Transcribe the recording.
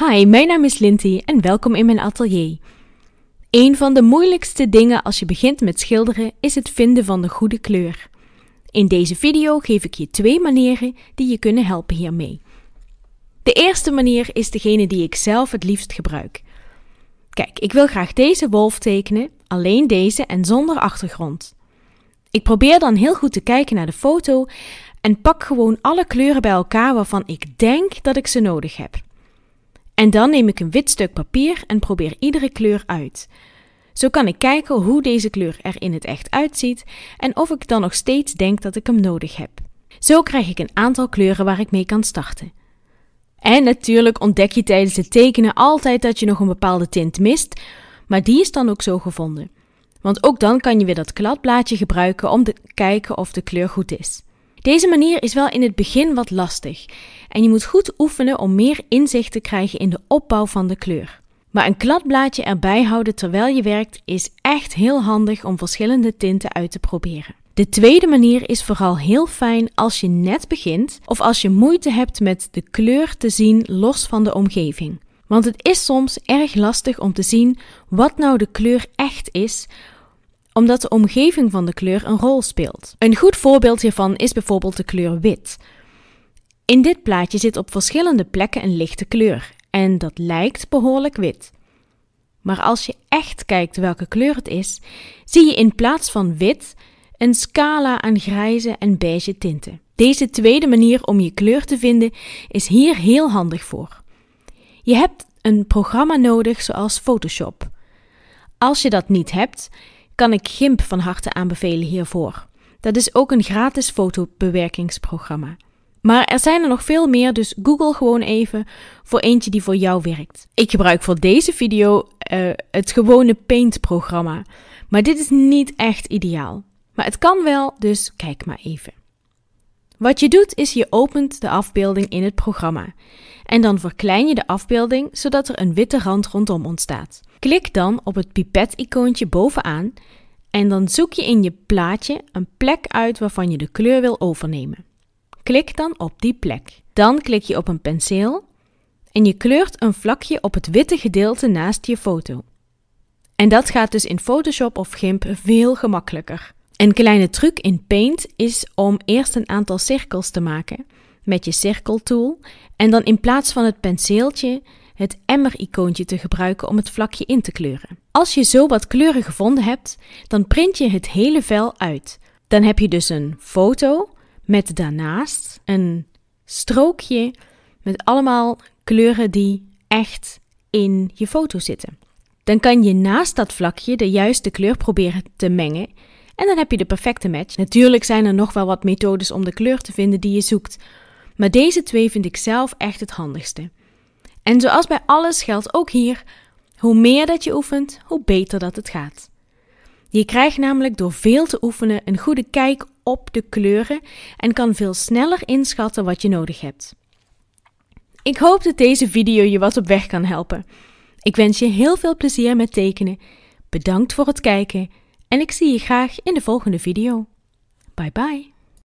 Hi, mijn naam is Linty en welkom in mijn atelier. Een van de moeilijkste dingen als je begint met schilderen is het vinden van de goede kleur. In deze video geef ik je twee manieren die je kunnen helpen hiermee. De eerste manier is degene die ik zelf het liefst gebruik. Kijk, ik wil graag deze wolf tekenen, alleen deze en zonder achtergrond. Ik probeer dan heel goed te kijken naar de foto en pak gewoon alle kleuren bij elkaar waarvan ik denk dat ik ze nodig heb. En dan neem ik een wit stuk papier en probeer iedere kleur uit. Zo kan ik kijken hoe deze kleur er in het echt uitziet en of ik dan nog steeds denk dat ik hem nodig heb. Zo krijg ik een aantal kleuren waar ik mee kan starten. En natuurlijk ontdek je tijdens het tekenen altijd dat je nog een bepaalde tint mist, maar die is dan ook zo gevonden. Want ook dan kan je weer dat kladblaadje gebruiken om te kijken of de kleur goed is. Deze manier is wel in het begin wat lastig en je moet goed oefenen om meer inzicht te krijgen in de opbouw van de kleur. Maar een kladblaadje erbij houden terwijl je werkt is echt heel handig om verschillende tinten uit te proberen. De tweede manier is vooral heel fijn als je net begint of als je moeite hebt met de kleur te zien los van de omgeving. Want het is soms erg lastig om te zien wat nou de kleur echt is omdat de omgeving van de kleur een rol speelt. Een goed voorbeeld hiervan is bijvoorbeeld de kleur wit. In dit plaatje zit op verschillende plekken een lichte kleur en dat lijkt behoorlijk wit. Maar als je echt kijkt welke kleur het is, zie je in plaats van wit een scala aan grijze en beige tinten. Deze tweede manier om je kleur te vinden is hier heel handig voor. Je hebt een programma nodig zoals Photoshop. Als je dat niet hebt, kan ik GIMP van harte aanbevelen hiervoor. Dat is ook een gratis fotobewerkingsprogramma. Maar er zijn er nog veel meer, dus google gewoon even voor eentje die voor jou werkt. Ik gebruik voor deze video uh, het gewone Paint-programma. Maar dit is niet echt ideaal. Maar het kan wel, dus kijk maar even. Wat je doet is je opent de afbeelding in het programma. En dan verklein je de afbeelding zodat er een witte rand rondom ontstaat. Klik dan op het pipet-icoontje bovenaan en dan zoek je in je plaatje een plek uit waarvan je de kleur wil overnemen. Klik dan op die plek. Dan klik je op een penseel en je kleurt een vlakje op het witte gedeelte naast je foto. En dat gaat dus in Photoshop of GIMP veel gemakkelijker. Een kleine truc in Paint is om eerst een aantal cirkels te maken met je cirkeltool en dan in plaats van het penseeltje het emmer-icoontje te gebruiken om het vlakje in te kleuren. Als je zo wat kleuren gevonden hebt, dan print je het hele vel uit. Dan heb je dus een foto met daarnaast een strookje met allemaal kleuren die echt in je foto zitten. Dan kan je naast dat vlakje de juiste kleur proberen te mengen en dan heb je de perfecte match. Natuurlijk zijn er nog wel wat methodes om de kleur te vinden die je zoekt. Maar deze twee vind ik zelf echt het handigste. En zoals bij alles geldt ook hier: hoe meer dat je oefent, hoe beter dat het gaat. Je krijgt namelijk door veel te oefenen een goede kijk op de kleuren en kan veel sneller inschatten wat je nodig hebt. Ik hoop dat deze video je wat op weg kan helpen. Ik wens je heel veel plezier met tekenen. Bedankt voor het kijken en ik zie je graag in de volgende video. Bye bye!